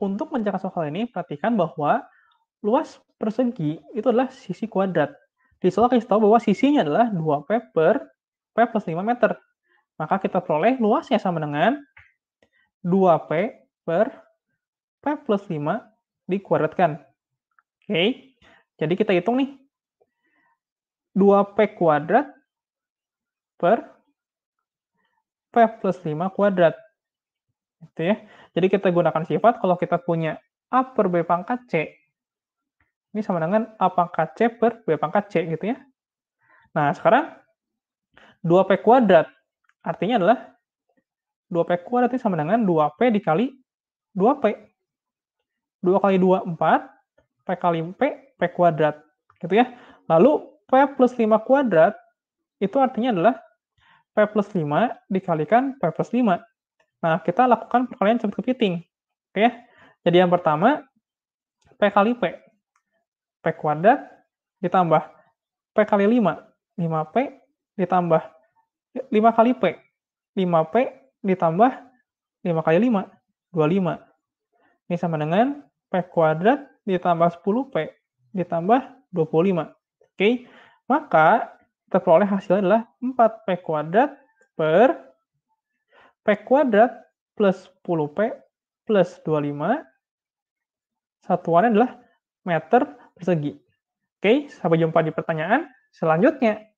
Untuk menjelaskan soal ini, perhatikan bahwa luas persegi itu adalah sisi kuadrat. Di soal kita tahu bahwa sisinya adalah 2P per P plus 5 meter. Maka kita peroleh luasnya sama dengan 2P per P plus 5 dikuadratkan. Oke, jadi kita hitung nih. 2P kuadrat per P plus 5 kuadrat. Gitu ya. Jadi kita gunakan sifat kalau kita punya A per B pangkat C. Ini sama dengan A pangkat C per B pangkat C gitu ya. Nah, sekarang 2P kuadrat artinya adalah 2P kuadrat ini sama dengan 2P dikali 2P. 2 kali 2, 4. P kali P, P kuadrat. Gitu ya. Lalu P plus 5 kuadrat itu artinya adalah P plus 5 dikalikan P plus 5. Nah, kita lakukan perkalian cepat kepiting. piting. Oke. Ya? Jadi yang pertama, P kali P. P kuadrat ditambah P kali 5. 5P ditambah 5 kali P. 5P ditambah 5 kali 5, 25. Ini sama dengan P kuadrat ditambah 10P ditambah 25. Oke, maka kita peroleh hasilnya adalah 4P kuadrat per P kuadrat plus 10P plus 25 satuannya adalah meter persegi. Oke, sampai jumpa di pertanyaan selanjutnya.